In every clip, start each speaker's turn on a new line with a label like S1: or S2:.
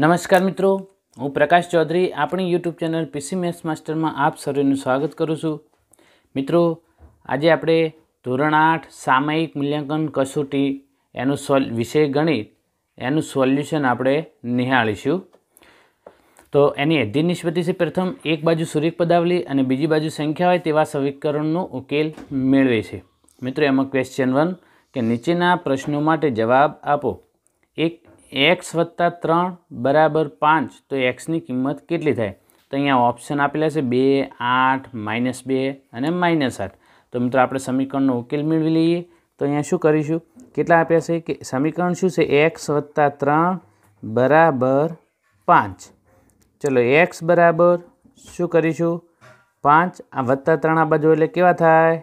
S1: નમસ્કાર મિત્રો હું પ્રકાશ ચૌધરી આપણી યુટ્યુબ ચેનલ પીસી મેથ્સ માસ્ટરમાં આપ સૌનું સ્વાગત કરું છું મિત્રો આજે આપણે ધોરણ આઠ સામયિક મૂલ્યાંકન કસોટી એનું સોલ વિષય ગણિત એનું સોલ્યુશન આપણે નિહાળીશું તો એની અધ્યય છે પ્રથમ એક બાજુ સૂર્ય પદાવલી અને બીજી બાજુ સંખ્યા હોય તેવા સમીકરણનો ઉકેલ મેળવે છે મિત્રો એમાં ક્વેશ્ચન વન કે નીચેના પ્રશ્નો માટે જવાબ આપો એક્સ વત્તા ત્રણ બરાબર પાંચ તો એક્સની કિંમત કેટલી થાય તો અહીંયા ઓપ્શન આપેલા છે બે આઠ માઇનસ બે અને માઇનસ આઠ તો મિત્રો આપણે સમીકરણનો ઉકેલ મેળવી લઈએ તો અહીંયા શું કરીશું કેટલા આપ્યા છે કે સમીકરણ શું છે એક્સ વત્તા ત્રણ બરાબર પાંચ ચલો એક્સ બરાબર શું કરીશું પાંચ આ વત્તા ત્રણ આ બાજુ એટલે કેવા થાય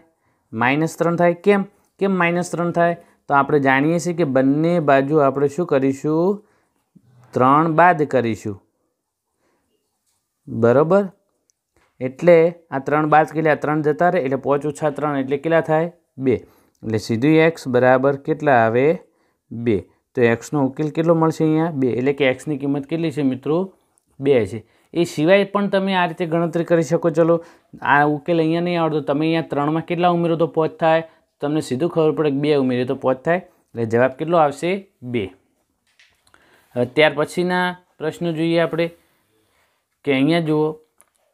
S1: માઇનસ ત્રણ થાય કેમ કેમ માઇનસ ત્રણ થાય તો આપણે જાણીએ છીએ કે બંને બાજુ આપણે શું કરીશું ત્રણ બાદ કરીશું બરાબર એટલે આ ત્રણ બાદ કેટલા ત્રણ જતા રહે એટલે પાંચ ઓછા ત્રણ એટલે કેટલા થાય બે એટલે સીધું એક્સ બરાબર કેટલા આવે બે તો એક્સનો ઉકેલ કેટલો મળશે અહીંયા બે એટલે કે એક્સની કિંમત કેટલી છે મિત્રો બે છે એ સિવાય પણ તમે આ રીતે ગણતરી કરી શકો ચલો આ ઉકેલ અહીંયા નહીં આવડતો તમે અહીંયા ત્રણમાં કેટલા ઉમેરો તો પહોંચ થાય તમને સીધું ખબર પડે કે બે ઉમેરીએ તો પાંચ થાય એટલે જવાબ કેટલો આવશે બે હવે ત્યાર પછીના પ્રશ્નો જોઈએ આપણે કે અહીંયા જુઓ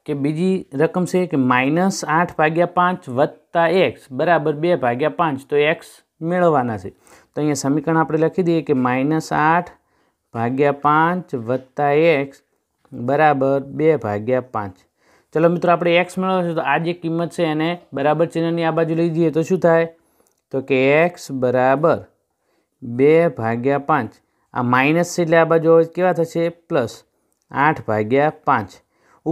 S1: કે બીજી રકમ છે કે માઇનસ આઠ ભાગ્યા પાંચ વત્તા એક્સ બરાબર બે ભાગ્યા પાંચ તો એક્સ મેળવવાના છે તો અહીંયા સમીકરણ આપણે લખી દઈએ કે માઇનસ આઠ ભાગ્યા પાંચ વત્તા એક્સ બરાબર બે ભાગ્યા પાંચ ચલો મિત્રો આપણે એક્સ મેળવશું તો આ જે કિંમત છે એને બરાબર ચિહ્નની આ બાજુ લઈ જઈએ તો શું થાય તો કે એક્સ બરાબર બે ભાગ્યા પાંચ આ માઇનસ છે એટલે આ બાજુ કેવા થશે પ્લસ આઠ ભાગ્યા પાંચ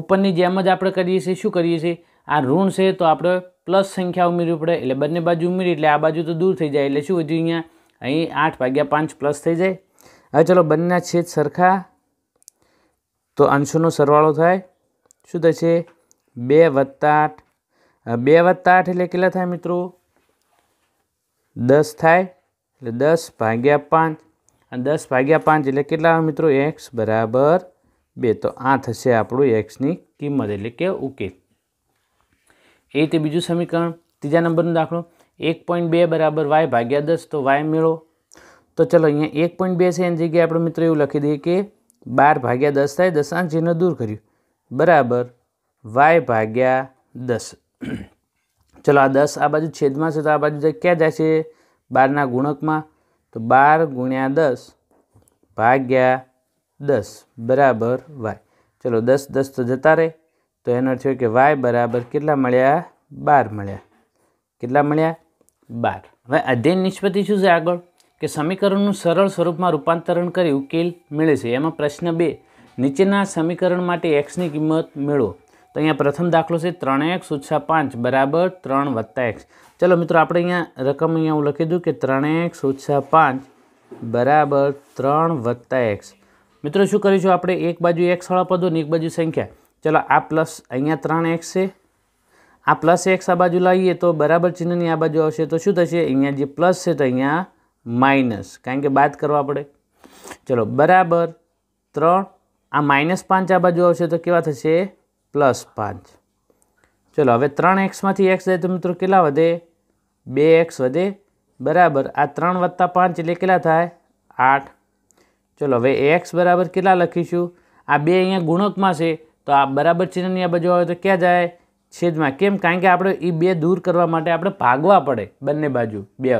S1: ઉપરની જેમ જ આપણે કરીએ છીએ શું કરીએ છીએ આ ઋણ છે તો આપણે પ્લસ સંખ્યા ઉમેરવી પડે એટલે બંને બાજુ ઉમેરી એટલે આ બાજુ તો દૂર થઈ જાય એટલે શું વધ્યું અહીંયા અહીં આઠ ભાગ્યા પાંચ પ્લસ થઈ જાય હવે ચલો બંને છેદ સરખા તો અંશોનો સરવાળો થાય શું થશે બે વત્તા આઠ બે વત્તા આઠ એટલે કેટલા થાય મિત્રો દસ થાય એટલે દસ ભાગ્યા પાંચ અને દસ ભાગ્યા પાંચ એટલે કેટલા મિત્રો એક્સ બરાબર બે તો આ થશે આપણું એક્સની કિંમત એટલે કે ઓકે એ રીતે બીજું સમીકરણ ત્રીજા નંબરનું દાખલો એક પોઈન્ટ બે બરાબર વાય ભાગ્યા દસ તો વાય મેળો તો ચલો અહીંયા એક પોઈન્ટ બે છે એની જગ્યાએ આપણે મિત્રો એવું લખી દઈએ કે બાર ભાગ્યા દસ થાય દસ દશાંશ ચિહ્ન દૂર કર્યું બરાબર વાય ભાગ્યા દસ ચલો આ દસ આ બાજુ છેદમાં છે તો આ બાજુ ક્યાં જાય છે બારના ગુણકમાં તો બાર ગુણ્યા દસ ભાગ્યા દસ બરાબર વાય ચલો દસ દસ તો જતા રહે તો એનો થયો કે વાય બરાબર કેટલા મળ્યા બાર મળ્યા કેટલા મળ્યા બાર હવે અધ્યયન નિષ્પત્તિ શું છે આગળ કે સમીકરણનું સરળ સ્વરૂપમાં રૂપાંતરણ કરી ઉકેલ મળે છે એમાં પ્રશ્ન બે નીચેના સમીકરણ માટે એક્સની કિંમત મેળવો તો અહીંયા પ્રથમ દાખલો છે ત્રણ એક્સ ઓછા પાંચ બરાબર ત્રણ વત્તા એક્સ ચલો મિત્રો આપણે અહીંયા રકમ અહીંયા હું લખી દઉં કે ત્રણ એક્સ ઓછા પાંચ બરાબર ત્રણ વત્તા એક્સ મિત્રો શું કરીશું આપણે એક બાજુ એક્સવાળા પદો ને એક બાજુ સંખ્યા ચલો આ પ્લસ અહીંયા ત્રણ એક્સ છે આ પ્લસ એક્સ આ બાજુ લાવીએ તો બરાબર ચિહ્નની આ બાજુ આવશે તો શું થશે અહીંયા જે પ્લસ છે તો અહીંયા માઇનસ કારણ કે બાદ કરવા પડે ચલો બરાબર ત્રણ આ માઇનસ પાંચ આ બાજુ આવશે તો કેવા થશે પ્લસ પાંચ ચલો હવે ત્રણ એક્સમાંથી એક્સ જાય તો મિત્રો કેટલા વધે બે એક્સ વધે બરાબર આ ત્રણ વત્તા પાંચ એટલે કેટલા થાય આઠ ચલો હવે એક્સ બરાબર કેટલા લખીશું આ બે અહીંયા ગુણકમાં છે તો આ બરાબર ચિહ્નની આ બાજુ આવે તો ક્યાં જાય છેદમાં કેમ કારણ કે આપણે એ બે દૂર કરવા માટે આપણે ભાગવા પડે બંને બાજુ બે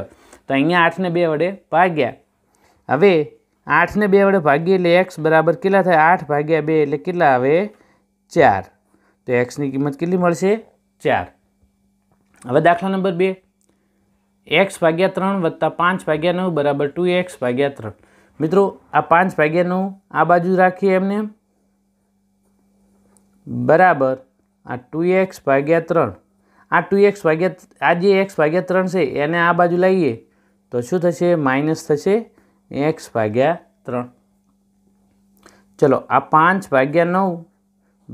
S1: તો અહીંયા આઠને બે વડે ભાગ્યા હવે આઠને બે વડે ભાગીએ એટલે એક્સ બરાબર કેટલા થાય આઠ ભાગ્યા બે એટલે કેટલા આવે ચાર તો એક્સની કિંમત કેટલી મળશે ચાર હવે દાખલા નંબર બે એક્સ ભાગ્યા ત્રણ વત્તા પાંચ ભાગ્યા નવ બરાબર ટુ એક્સ ભાગ્યા ત્રણ મિત્રો આ પાંચ ભાગ્યા નવ આ બાજુ રાખીએ એમને બરાબર આ ટુ એક્સ ભાગ્યા ત્રણ આ ટુ એક્સ ભાગ્યા આ જે એક્સ ભાગ્યા ત્રણ છે એને આ બાજુ લાવીએ તો શું થશે માઇનસ થશે એક્સ ભાગ્યા ત્રણ ચલો આ પાંચ ભાગ્યા નવ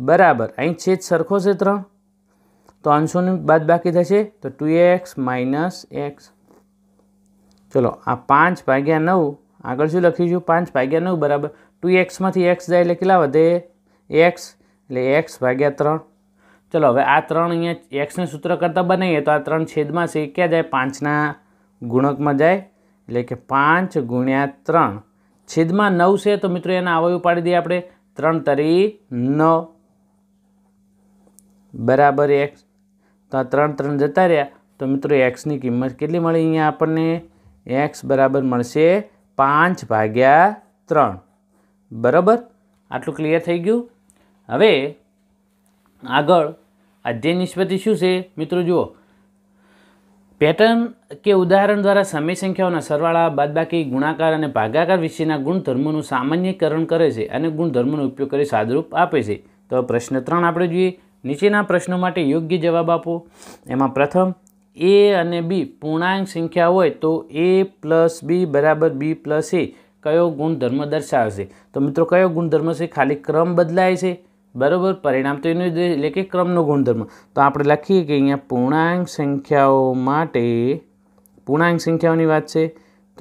S1: બરાબર અહીં છેદ સરખો છે ત્રણ તો અંશોની બાદ બાકી થશે તો ટુ એક્સ માઇનસ એક્સ ચલો આ પાંચ ભાગ્યા નવ આગળ શું લખીશું પાંચ ભાગ્યા નવ બરાબર ટુ એક્સમાંથી એક્સ જાય એટલે કેટલા વધે એક્સ એટલે એક્સ ભાગ્યા ત્રણ ચલો હવે આ ત્રણ અહીંયા એક્સને સૂત્ર કરતાં બનાવીએ તો આ ત્રણ છેદમાં છે ક્યાં જાય પાંચના ગુણકમાં જાય એટલે કે પાંચ ગુણ્યા ત્રણ છેદમાં નવ છે તો મિત્રો એના અવયવ પાડી દઈએ આપણે ત્રણ તરી નવ બરાબર એક્સ તો આ ત્રણ ત્રણ જતા રહ્યા તો મિત્રો એક્સની કિંમત કેટલી મળી અહીંયા આપણને એક્સ બરાબર મળશે પાંચ ભાગ્યા ત્રણ બરાબર આટલું ક્લિયર થઈ ગયું હવે આગળ અધ્યય નિષ્પતિ શું છે મિત્રો જુઓ પેટર્ન કે ઉદાહરણ દ્વારા સમય સંખ્યાઓના સરવાળા બાદબાકી ગુણાકાર અને ભાગાકાર વિશેના ગુણધર્મોનું સામાન્યકરણ કરે છે અને ગુણધર્મોનો ઉપયોગ કરી સાદરૂપ આપે છે તો પ્રશ્ન ત્રણ આપણે જોઈએ નીચેના પ્રશ્નો માટે યોગ્ય જવાબ આપો એમાં પ્રથમ એ અને બી પૂર્ણાંક સંખ્યા હોય તો એ પ્લસ બી બરાબર બી પ્લસ એ કયો ગુણધર્મ દર્શાવશે તો મિત્રો કયો ગુણધર્મ છે ખાલી ક્રમ બદલાય છે બરાબર પરિણામ તો એનું એટલે કે ક્રમનો ગુણધર્મ તો આપણે લખીએ કે અહીંયા પૂર્ણાંક સંખ્યાઓ માટે પૂર્ણાંક સંખ્યાઓની વાત છે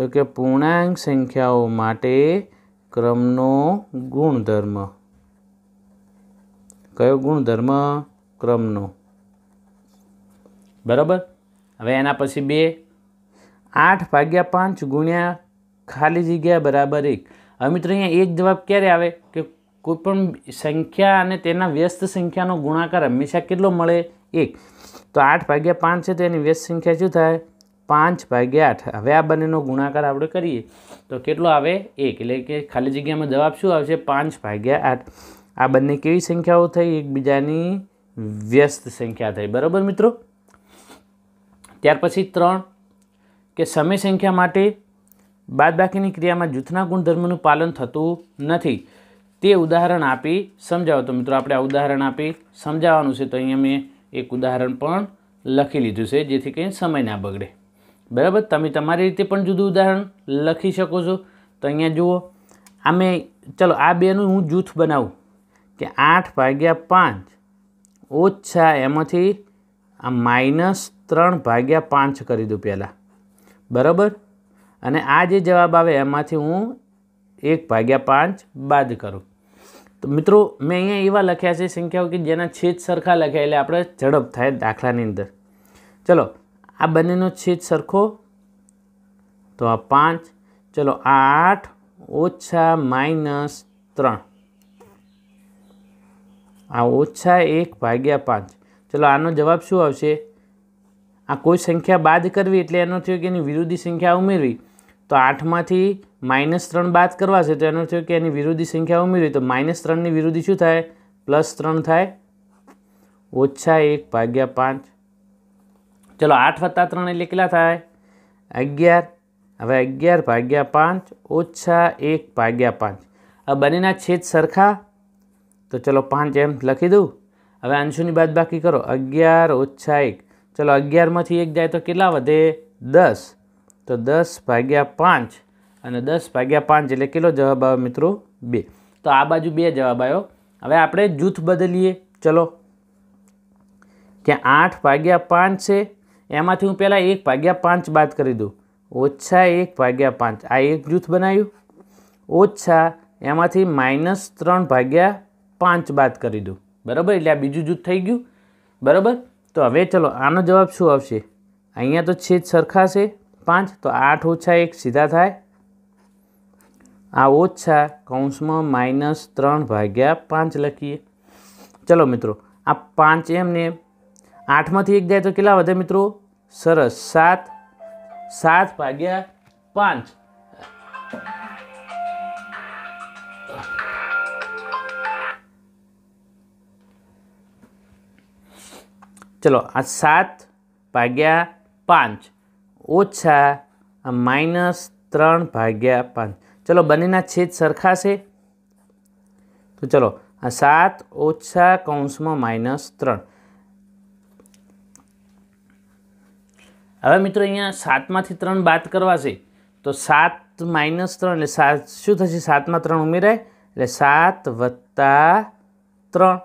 S1: તો કે પૂર્ણાંક સંખ્યાઓ માટે ક્રમનો ગુણધર્મ કયો ગુણધર્મ ક્રમનો બરાબર હવે એના પછી બે આઠ ભાગ્યા પાંચ ગુણ્યા ખાલી જગ્યા બરાબર એક હવે મિત્રો અહીંયા એક જવાબ ક્યારે આવે કે કોઈ પણ સંખ્યા અને તેના વ્યસ્ત સંખ્યાનો ગુણાકાર હંમેશા કેટલો મળે એક તો આઠ ભાગ્યા પાંચ છે તો એની વ્યસ્ત સંખ્યા શું થાય પાંચ ભાગ્યા આઠ હવે આ બંનેનો ગુણાકાર આપણે કરીએ તો કેટલો આવે એક એટલે કે ખાલી જગ્યામાં જવાબ શું આવશે પાંચ ભાગ્યા આઠ આ બંને કેવી સંખ્યાઓ થઈ એકબીજાની વ્યસ્ત સંખ્યા થઈ બરાબર મિત્રો ત્યાર પછી ત્રણ કે સમય સંખ્યા માટે બાદબાકીની ક્રિયામાં જૂથના ગુણધર્મનું પાલન થતું નથી તે ઉદાહરણ આપી સમજાવો તો મિત્રો આપણે આ ઉદાહરણ આપી સમજાવવાનું છે તો અહીંયા મેં એક ઉદાહરણ પણ લખી લીધું છે જેથી કંઈ સમય ના બગડે બરાબર તમે તમારી રીતે પણ જુદું ઉદાહરણ લખી શકો છો તો અહીંયા જુઓ આ મેં ચલો આ બેનું હું જૂથ બનાવું કે આઠ ભાગ્યા પાંચ ઓછા એમાંથી આ માઇનસ ત્રણ ભાગ્યા પાંચ કરી દઉં પહેલાં બરાબર અને આ જે જવાબ આવે એમાંથી હું એક ભાગ્યા પાંચ બાદ કરો તો મિત્રો મેં અહીંયા એવા લખ્યા છે સંખ્યાઓ કે જેના છેદ સરખા લખ્યા એટલે આપણે ઝડપ થાય દાખલાની અંદર ચલો આ બંનેનો છેદ સરખો તો આ પાંચ ચલો આ આઠ ઓછા માઇનસ ત્રણ આ ઓછા એક ભાગ્યા પાંચ ચલો આનો જવાબ શું આવશે આ કોઈ સંખ્યા બાદ કરવી એટલે એનો થયો કે એની વિરોધી સંખ્યા ઉમેરવી તો આઠમાંથી માઇનસ ત્રણ બાદ કરવા છે તો એનો થયો કે એની વિરોધી સંખ્યા ઉમેરી તો માઇનસ ત્રણની વિરોધી શું થાય પ્લસ ત્રણ થાય ઓછા એક ભાગ્યા પાંચ ચલો આઠ વત્તા ત્રણ એટલે કેટલા થાય અગિયાર હવે અગિયાર ભાગ્યા પાંચ ઓછા એક ભાગ્યા પાંચ આ બંનેના છેદ સરખા તો ચલો પાંચ એમ લખી દઉં હવે અંશુની બાદ બાકી કરો અગિયાર ઓછા એક ચલો અગિયારમાંથી એક જાય તો કેટલા વધે દસ તો દસ ભાગ્યા પાંચ અને દસ ભાગ્યા પાંચ એટલે કેટલો જવાબ આવ્યો મિત્રો બે તો આ બાજુ બે જવાબ આવ્યો હવે આપણે જૂથ બદલીએ ચલો કે આઠ ભાગ્યા પાંચ છે એમાંથી હું પહેલાં એક ભાગ્યા પાંચ બાદ કરી દઉં ઓછા એક ભાગ્યા પાંચ આ એક જૂથ બનાવ્યું ઓછા એમાંથી માઇનસ ત્રણ ભાગ્યા પાંચ બાદ કરી દઉં બરાબર એટલે આ બીજું જૂથ થઈ ગયું બરાબર તો હવે ચલો આનો જવાબ શું આવશે અહીંયા તો છેદ છે पांच तो आठ ओछा एक सीधा थाय आछा कौश में माइनस तर भाग्या पांच लखीए चलो मित्रों आ पांच एम ने आठ में एक जाए तो के मित्रों सरस सात सात भाग्या पांच चलो आ सात भाग्या पांच ઓછા માઇનસ ત્રણ ભાગ્યા પાંચ ચલો બંનેના છેદ સરખાશે તો ચલો આ સાત ઓછા કૌંસમાં માઇનસ ત્રણ હવે મિત્રો અહીંયા સાતમાંથી ત્રણ બાદ કરવા છે તો સાત માઇનસ ત્રણ એટલે સાત શું થશે સાતમાં ત્રણ ઉમેરાય એટલે સાત વત્તા ત્રણ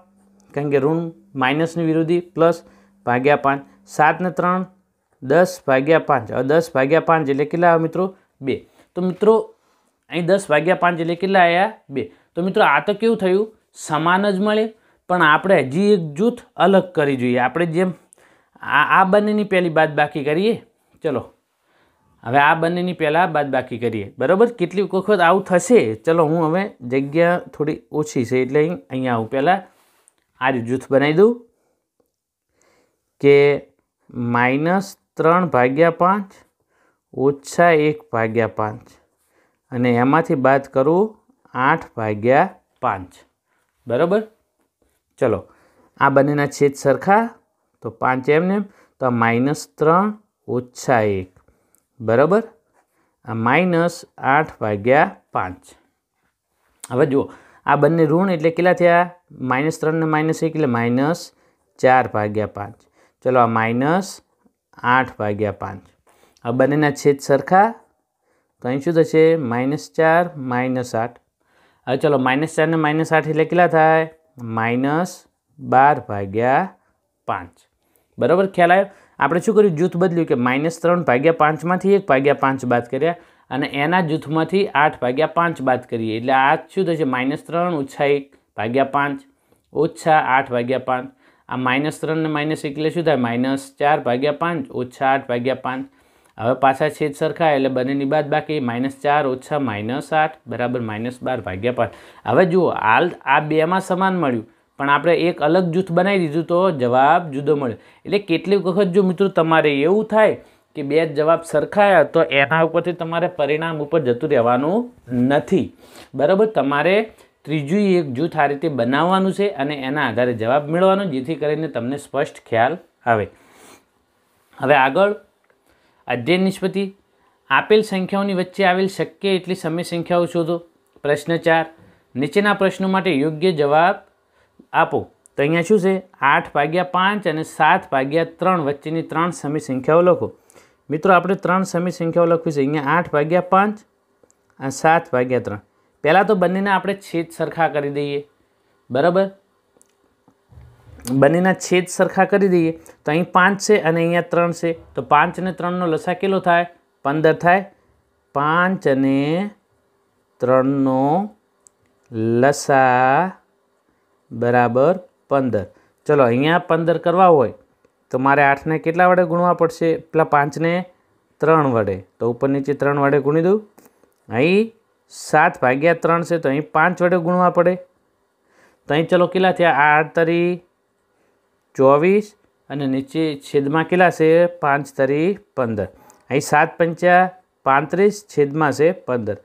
S1: કારણ કે ઋણ માઇનસની વિરોધી પ્લસ ભાગ્યા પાંચ સાતને ત્રણ દસ ભાગ્યા પાંચ દસ ભાગ્યા પાંચ એટલે કેટલા આવ્યા મિત્રો બે તો મિત્રો અહીં દસ ભાગ્યા પાંચ એટલે કેટલા આવ્યા બે તો મિત્રો આ તો કેવું થયું સમાન જ મળે પણ આપણે હજી એક જૂથ અલગ કરી જોઈએ આપણે જેમ આ આ બંનેની પહેલી બાદ બાકી કરીએ ચલો હવે આ બંનેની પહેલાં બાદ બાકી કરીએ બરાબર કેટલી વખત આવું થશે ચલો હું હવે જગ્યા થોડી ઓછી છે એટલે અહીંયા આવું પહેલાં આ જૂથ બનાવી દઉં કે માઇનસ ત્રણ ભાગ્યા પાંચ ઓછા એક ભાગ્યા પાંચ અને એમાંથી બાદ કરું આઠ ભાગ્યા પાંચ બરાબર ચલો આ બંનેના છેદ સરખા તો પાંચ એમ એમને તો આ માઇનસ ત્રણ ઓછા એક બરાબર આ માઇનસ આઠ ભાગ્યા પાંચ હવે જુઓ આ બંને ઋણ એટલે કેટલા થયા માઇનસ ત્રણને માઇનસ એક એટલે માઇનસ ચાર ભાગ્યા પાંચ ચલો આ માઇનસ આઠ ભાગ્યા પાંચ આ બંનેના છેદ સરખા તો અહીં શું થશે માઇનસ ચાર માઇનસ આઠ હવે ચલો માઇનસ ચારને માઇનસ આઠ એટલે કેટલા થાય માઇનસ બાર ભાગ્યા પાંચ બરાબર ખ્યાલ આવ્યો આપણે શું કર્યું જૂથ બદલ્યું કે માઇનસ ત્રણ ભાગ્યા પાંચમાંથી એક ભાગ્યા પાંચ બાદ કર્યા અને એના જૂથમાંથી આઠ ભાગ્યા પાંચ બાદ કરીએ એટલે આ શું થશે માઇનસ ત્રણ ઓછા એક ભાગ્યા પાંચ ઓછા આઠ ભાગ્યા પાંચ આ માઇનસ ત્રણને માઇનસ એક એટલે શું થાય માઇનસ ચાર ભાગ્યા પાંચ ઓછા આઠ ભાગ્યા પાંચ હવે પાછા છેદ સરખા એટલે બંનેની બાદ બાકી માઇનસ ચાર ઓછા માઇનસ આઠ બરાબર માઇનસ બાર ભાગ્યા પાંચ હવે જુઓ હાલ આ બેમાં સમાન મળ્યું પણ આપણે એક અલગ જૂથ બનાવી દીધું તો જવાબ જુદો મળ્યો એટલે કેટલી વખત જો મિત્રો તમારે એવું થાય કે બે જવાબ સરખાયા તો એના ઉપરથી તમારે પરિણામ ઉપર જતું રહેવાનું નથી બરાબર તમારે ત્રીજું એક જૂથ આ રીતે બનાવવાનું છે અને એના આધારે જવાબ મેળવવાનો જેથી કરીને તમને સ્પષ્ટ ખ્યાલ આવે હવે આગળ અધ્યયન નિષ્પતિ આપેલ સંખ્યાઓની વચ્ચે આવેલ શક્ય એટલી સમય સંખ્યાઓ શોધો પ્રશ્ન ચાર નીચેના પ્રશ્નો માટે યોગ્ય જવાબ આપો તો અહીંયા શું છે આઠ ભાગ્યા પાંચ અને સાત ભાગ્યા ત્રણ વચ્ચેની ત્રણ સમય સંખ્યાઓ લખો મિત્રો આપણે ત્રણ સમય સંખ્યાઓ લખવી છે અહીંયા આઠ ભાગ્યા પાંચ અને સાત ભાગ્યા ત્રણ પહેલાં તો બંનેને આપણે છેદ સરખા કરી દઈએ બરાબર બંનેના છેદ સરખા કરી દઈએ તો અહીં પાંચ છે અને અહીંયા ત્રણ છે તો પાંચ અને ત્રણનો લસા કેટલો થાય પંદર થાય પાંચ અને ત્રણનો લસા બરાબર પંદર ચલો અહીંયા પંદર કરવા હોય તો મારે આઠને કેટલા વડે ગુણવા પડશે પેલા પાંચને ત્રણ વડે તો ઉપર નીચે ત્રણ વડે ગુણી દઉં અહીં સાત ભાગ્યા ત્રણ છે તો અહીં પાંચ વડે ગુણવા પડે તો અહીં ચલો કેટલા થયા આઠ તરી ચોવીસ અને નીચે છેદમાં કેટલા છે પાંચ તરી પંદર અહીં સાત પંચા પાંત્રીસ છેદમાં છે પંદર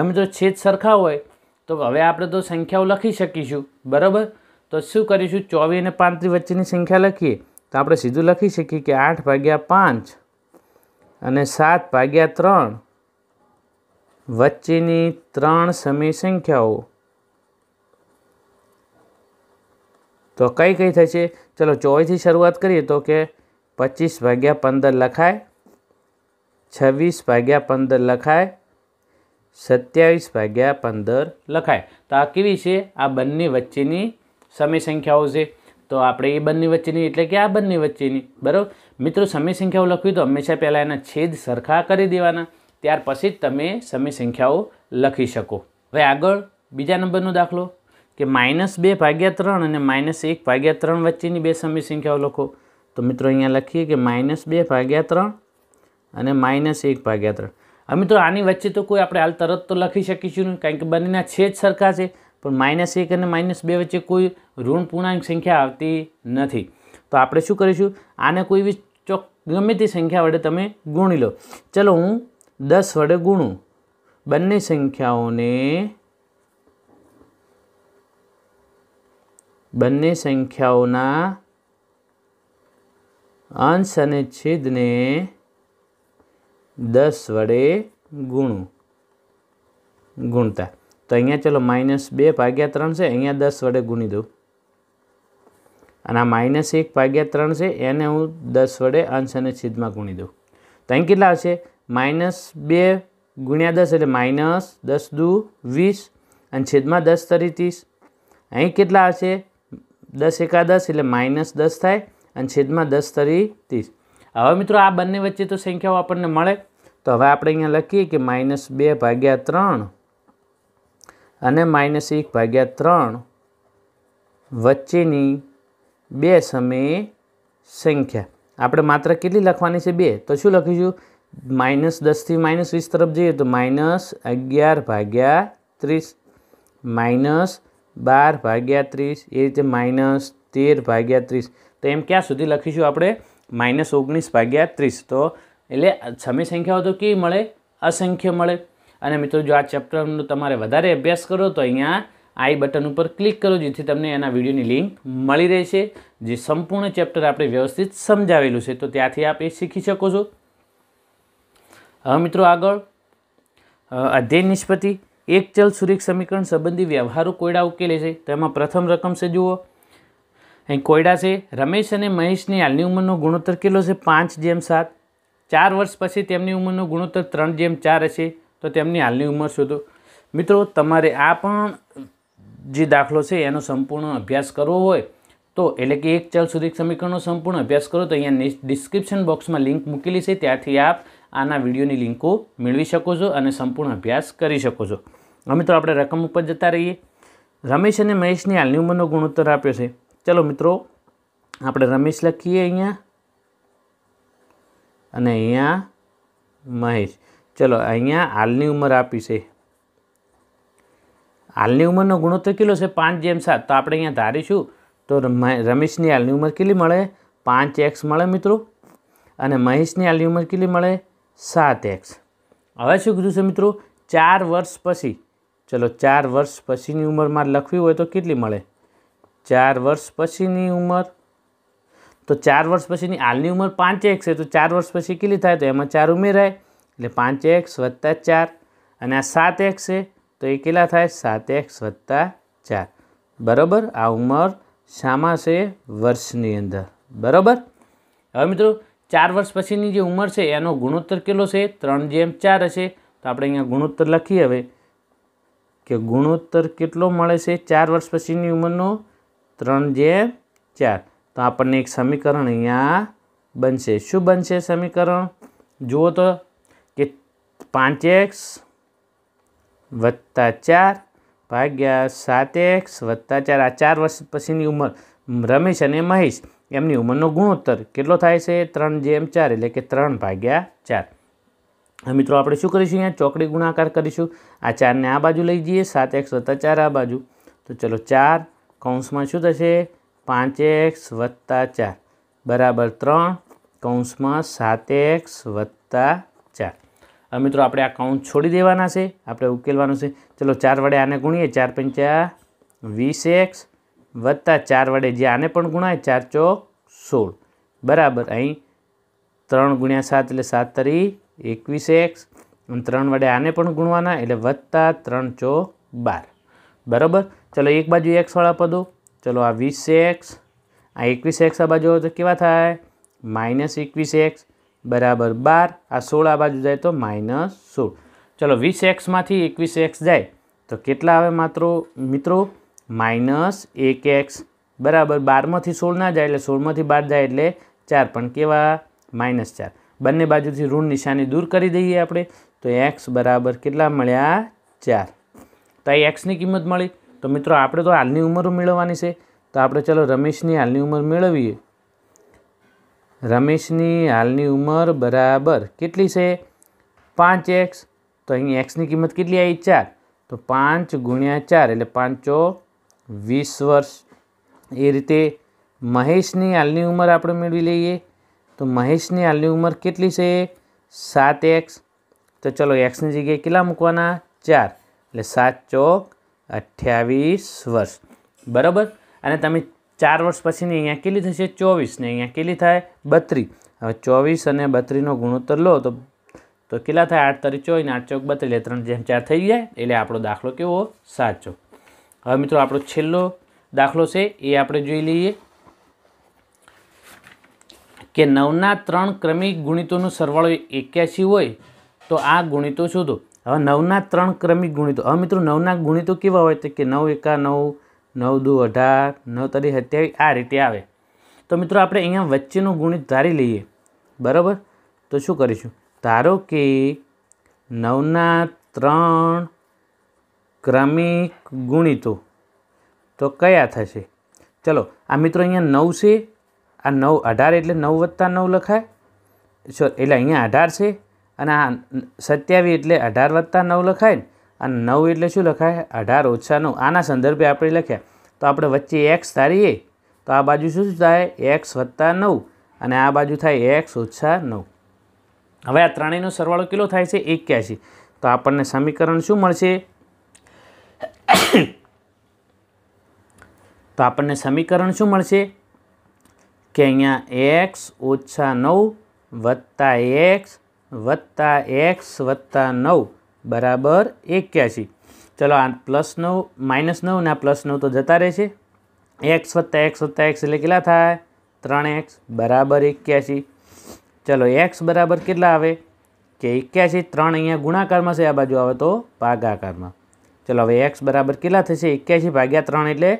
S1: અમે જો છેદ સરખા હોય તો હવે આપણે તો સંખ્યાઓ લખી શકીશું બરાબર તો શું કરીશું ચોવીસ અને પાંત્રીસ વચ્ચેની સંખ્યા લખીએ તો આપણે સીધું લખી શકીએ કે આઠ ભાગ્યા પાંચ અને સાત ભાગ્યા ત્રણ વચ્ચેની ત્રણ સમી સંખ્યાઓ તો કઈ કઈ થશે ચલો ચોવીસથી શરૂઆત કરીએ તો કે પચીસ ભાગ્યા પંદર લખાય છવ્વીસ ભાગ્યા પંદર લખાય સત્યાવીસ ભાગ્યા પંદર લખાય તો આ કેવી છે આ બંને વચ્ચેની સમી સંખ્યાઓ છે તો આપણે એ બંને વચ્ચેની એટલે કે આ બંને વચ્ચેની બરાબર મિત્રો સમય સંખ્યાઓ લખવી તો હંમેશા પહેલાં એના છેદ સરખા કરી દેવાના ત્યાર પછી જ તમે સમી સંખ્યાઓ લખી શકો હવે આગળ બીજા નંબરનો દાખલો કે માઇનસ બે ભાગ્યા ત્રણ અને માઇનસ એક ભાગ્યા ત્રણ વચ્ચેની બે સમી સંખ્યાઓ લખો તો મિત્રો અહીંયા લખીએ કે માઇનસ બે ભાગ્યા ત્રણ અને માઇનસ એક ભાગ્યા ત્રણ હવે મિત્રો આની વચ્ચે તો કોઈ આપણે હાલ તરત તો લખી શકીશું નહીં કારણ કે બંનેના છે જ સરખા છે પણ માઇનસ એક અને માઇનસ બે વચ્ચે કોઈ ઋણ પૂર્ણાંક સંખ્યા આવતી નથી તો આપણે શું કરીશું આને કોઈ બી ચોક ગમે તે સંખ્યા વડે તમે ગુણી લો ચલો હું દસ વડે ગુણું બંને સંખ્યાઓને બંને સંખ્યાઓના અંશ અને છેદને દસ વડે ગુણું ગુણતા તો અહીંયા ચલો માઇનસ બે ભાગ્યા ત્રણ છે અહીંયા દસ વડે ગુણી દઉં અને આ માઇનસ એક ભાગ્યા ત્રણ છે એને હું દસ વડે અંશ અને છેદમાં ગુણી દઉં તો અહીં કેટલા હશે માઇનસ બે ગુણ્યા દસ એટલે માઇનસ દસ દુ વીસ અને છેદમાં દસ તરી ત્રીસ અહીં કેટલા હશે દસ એકા એટલે માઇનસ દસ થાય અને છેદમાં દસ તરી ત્રીસ હવે મિત્રો આ બંને વચ્ચે તો સંખ્યાઓ આપણને મળે તો હવે આપણે અહીંયા લખીએ કે માઇનસ બે ભાગ્યા ત્રણ અને માઇનસ એક ભાગ્યા ત્રણ વચ્ચેની બે સમયે સંખ્યા આપણે માત્ર કેટલી લખવાની છે બે તો શું લખીશું માઇનસ દસથી માઇનસ વીસ તરફ જઈએ તો માઇનસ અગિયાર ભાગ્યા ત્રીસ માઇનસ બાર ભાગ્યા ત્રીસ એ રીતે માઇનસ તેર ભાગ્યા ત્રીસ તો એમ ક્યાં સુધી લખીશું આપણે માઇનસ ઓગણીસ ભાગ્યા ત્રીસ તો એટલે સમી સંખ્યાઓ તો કેવી મળે અસંખ્ય મળે અને મિત્રો જો આ ચેપ્ટરનો તમારે વધારે અભ્યાસ કરો તો અહીંયા આઈ બટન ઉપર ક્લિક કરો જેથી તમને એના વિડીયોની લિંક મળી રહેશે જે સંપૂર્ણ ચેપ્ટર આપણે વ્યવસ્થિત સમજાવેલું છે તો ત્યાંથી આપ એ શીખી શકો છો હવે મિત્રો આગળ અધ્યયન નિષ્પતિ એક ચલ સુરેખ સમીકરણ સંબંધી વ્યવહારો કોયડા ઉકેલે છે તેમાં પ્રથમ રકમ છે જુઓ અહીં કોયડા છે રમેશ અને મહેશની હાલની ઉંમરનો ગુણોત્તર કેટલો છે પાંચ જેમ સાત ચાર વર્ષ પછી તેમની ઉંમરનો ગુણોત્તર ત્રણ જેમ ચાર હશે તો તેમની હાલની ઉંમર શોધો મિત્રો તમારે આ પણ જે દાખલો છે એનો સંપૂર્ણ અભ્યાસ કરવો હોય તો એટલે કે એક ચલ સુરેખ સમીકરણનો સંપૂર્ણ અભ્યાસ કરો તો અહીંયા ડિસ્ક્રિપ્શન બોક્સમાં લિંક મૂકેલી છે ત્યાંથી આપ આના વિડીયોની લિંકો મેળવી શકો છો અને સંપૂર્ણ અભ્યાસ કરી શકો છો હવે મિત્રો આપણે રકમ ઉપર જતા રહીએ રમેશ અને મહેશની હાલની ઉંમરનો ગુણોત્તર આપ્યો છે ચલો મિત્રો આપણે રમેશ લખીએ અહીંયા અને અહીંયા મહેશ ચલો અહીંયા હાલની ઉંમર આપી છે હાલની ઉંમરનો ગુણોત્તર કેટલો છે પાંચ જેમ સાત તો આપણે અહીંયા ધારીશું તો રમેશની હાલની ઉંમર કેટલી મળે પાંચ એક્સ મળે મિત્રો અને મહેશની હાલની ઉંમર કેટલી મળે સાત એક્સ હવે શું કીધું છે મિત્રો ચાર વર્ષ પછી ચલો ચાર વર્ષ પછીની ઉંમરમાં લખવી હોય તો કેટલી મળે ચાર વર્ષ પછીની ઉંમર તો ચાર વર્ષ પછીની હાલની ઉંમર પાંચ એક્સ છે તો ચાર વર્ષ પછી કેટલી થાય તો એમાં ચાર ઉમેરાય એટલે પાંચ એક્સ વત્તા ચાર અને આ સાત એક્સ છે તો એ કેટલા થાય સાત એક્સ વત્તા ચાર બરાબર આ ઉંમર શામાં છે વર્ષની અંદર બરાબર હવે મિત્રો ચાર વર્ષ પછીની જે ઉંમર છે એનો ગુણોત્તર કેટલો છે ત્રણ જેમ ચાર હશે તો આપણે અહીંયા ગુણોત્તર લખીએ હવે કે ગુણોત્તર કેટલો મળે છે ચાર વર્ષ પછીની ઉંમરનો ત્રણ જેમ ચાર તો આપણને એક સમીકરણ અહીંયા બનશે શું બનશે સમીકરણ જુઓ તો કે પાંચ એક્સ વત્તા ચાર ભાગ્યા સાત એક્સ વત્તા ચાર આ ચાર વર્ષ પછીની ઉંમર રમેશ અને મહેશ એમની ઉંમરનો ગુણોત્તર કેટલો થાય છે ત્રણ જેમ ચાર એટલે કે ત્રણ ભાગ્યા ચાર મિત્રો આપણે શું કરીશું અહીંયા ચોકડી ગુણાકાર કરીશું આ ચારને આ બાજુ લઈ જઈએ સાત એક્સ વત્તા ચાર આ બાજુ તો ચલો ચાર કૌંસમાં શું થશે પાંચ એક્સ વત્તા ચાર બરાબર ત્રણ કૌંસમાં સાત એક્સ વત્તા ચાર હવે મિત્રો આપણે આ કૌંસ છોડી દેવાના છે આપણે ઉકેલવાનું છે ચલો ચાર વડે આને ગુણીએ ચાર પંચા વીસ એક્સ વત્તા ચાર વડે જે આને પણ ગુણાય ચાર ચોક સોળ બરાબર અહીં ત્રણ ગુણ્યા સાત એટલે સાત તરી એકવીસ એક્સ અને ત્રણ વડે આને પણ ગુણવાના એટલે વત્તા ત્રણ ચો બાર બરાબર ચલો એક બાજુ એક્સવાળા પદો ચલો આ વીસ એક્સ આ એકવીસ એક્સ આ બાજુ તો કેવા થાય માઇનસ એકવીસ એક્સ બરાબર બાર આ સોળ આ બાજુ જાય તો માઇનસ સોળ ચલો વીસ એક્સમાંથી એકવીસ એક્સ જાય તો કેટલા આવે માત્ર મિત્રો માઇનસ એક એક્સ બરાબર બારમાંથી સોળ ના જાય એટલે સોળમાંથી બાર જાય એટલે ચાર પણ કેવા માઇનસ ચાર બંને બાજુથી ઋણ નિશાની દૂર કરી દઈએ આપણે તો એક્સ બરાબર કેટલા મળ્યા ચાર તો આ એક્સની કિંમત મળી તો મિત્રો આપણે તો હાલની ઉંમર મેળવવાની છે તો આપણે ચલો રમેશની હાલની ઉંમર મેળવીએ રમેશની હાલની ઉંમર બરાબર કેટલી છે પાંચ એક્સ તો અહીં એક્સની કિંમત કેટલી આવી ચાર તો પાંચ ગુણ્યા ચાર એટલે પાંચો વીસ વર્ષ એ રીતે મહેશની હાલની ઉંમર આપણે મેળવી લઈએ તો મહેશની હાલની ઉંમર કેટલી છે સાત એક્સ તો ચલો એક્સની જગ્યાએ કેટલા મૂકવાના ચાર એટલે સાત ચોક અઠ્યાવીસ વર્ષ બરાબર અને તમે ચાર વર્ષ પછીની અહીંયા કેટલી થશે ચોવીસ ને અહીંયા કેટલી થાય બત્રી હવે ચોવીસ અને બત્રીનો ગુણોત્તર લો તો તો કેટલા થાય આઠ તરી ચોવીસ આઠ ચોક બત્રી એટલે ત્રણ જેમ ચાર થઈ જાય એટલે આપણો દાખલો કેવો સાચો હવે મિત્રો આપણો છેલ્લો દાખલો છે એ આપણે જોઈ લઈએ કે નવના ત્રણ ક્રમિક ગુણિતોનો સરવાળો એક્યાસી હોય તો આ ગુણિતો શોધો હવે નવના ત્રણ ક્રમિક ગુણિતો હવે મિત્રો નવના ગુણિતો કેવા હોય તો કે નવ એકા નવ નવ દો અઢાર નવ તરી સત્યાવીસ આ રીતે આવે તો મિત્રો આપણે અહીંયા વચ્ચેનું ગુણિત ધારી લઈએ બરાબર તો શું કરીશું ધારો કે નવના ત્રણ ક્રમિક ગુણિતો તો કયા થશે ચલો આ મિત્રો અહીંયા નવ છે આ નવ અઢાર એટલે નવ વત્તા નવ લખાય સોરી એટલે અહીંયા અઢાર છે અને આ સત્યાવીસ એટલે અઢાર વત્તા નવ લખાય ને અને નવ એટલે શું લખાય અઢાર ઓછા નવ આના સંદર્ભે આપણે લખ્યા તો આપણે વચ્ચે એક્સ ધારીએ તો આ બાજુ શું થાય એક્સ વત્તા નવ અને આ બાજુ થાય એક્સ ઓછા નવ હવે આ ત્રણેયનો સરવાળો કેટલો થાય છે એક્યાસી તો આપણને સમીકરણ શું મળશે તો આપણને સમીકરણ શું મળશે કે અહીંયા એક્સ ઓછા નવ વત્તા એક્સ વત્તા એક્સ વત્તા નવ બરાબર એક્યાસી ચલો આ પ્લસ નવ માઇનસ નવ ને આ પ્લસ નવ તો જતા રહેશે એક્સ વત્તા એક્સ વત્તા એક્સ એટલે કેટલા થાય ત્રણ એક્સ બરાબર એક્યાસી ચલો એક્સ બરાબર કેટલા આવે કે એક્યાસી ત્રણ અહીંયા ગુણાકારમાં છે આ બાજુ આવે તો ભાગાકારમાં ચલો હવે એક્સ બરાબર કેટલા થશે એક્યાસી ભાગ્યા ત્રણ એટલે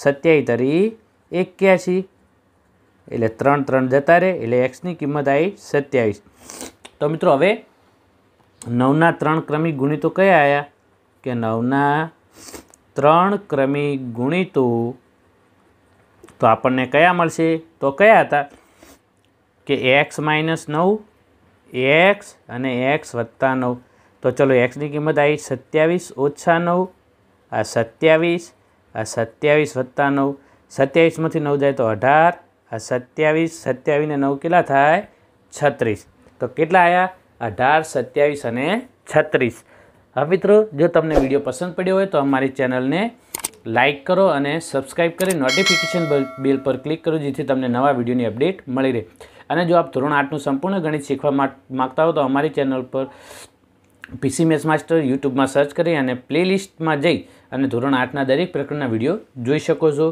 S1: સત્યાવી તરી એક્યાસી એટલે ત્રણ ત્રણ જતા રહે એટલે એક્સની કિંમત આવી સત્યાવીસ તો મિત્રો હવે નવના ત્રણ ક્રમિક ગુણિતો કયા આવ્યા કે નવના ત્રણ ક્રમિક ગુણિતો તો આપણને કયા મળશે તો કયા હતા કે એક્સ માઇનસ નવ એક્સ અને એક્સ વત્તા નવ તો ચલો એક્સની કિંમત આવી સત્યાવીસ ઓછા નવ આ સત્યાવીસ આ સત્યાવીસ વત્તા નવ સત્યાવીસમાંથી નવ જાય તો અઢાર આ સત્યાવીસ સત્યાવીસને નવ કેટલા થાય છત્રીસ તો કેટલા આવ્યા અઢાર સત્યાવીસ અને છત્રીસ હવે મિત્રો જો તમને વિડીયો પસંદ પડ્યો હોય તો અમારી ચેનલને લાઇક કરો અને સબસ્ક્રાઇબ કરી નોટિફિકેશન બિલ પર ક્લિક કરો જેથી તમને નવા વિડીયોની અપડેટ મળી રહે અને જો આપ ધોરણ આઠનું સંપૂર્ણ ગણિત શીખવા માગતા હો તો અમારી ચેનલ પર પીસી મેચ માસ્ટર યુટ્યુબમાં સર્ચ કરી અને પ્લેલિસ્ટમાં જઈ અને ધોરણ આઠના દરેક પ્રકારના વિડીયો જોઈ શકો છો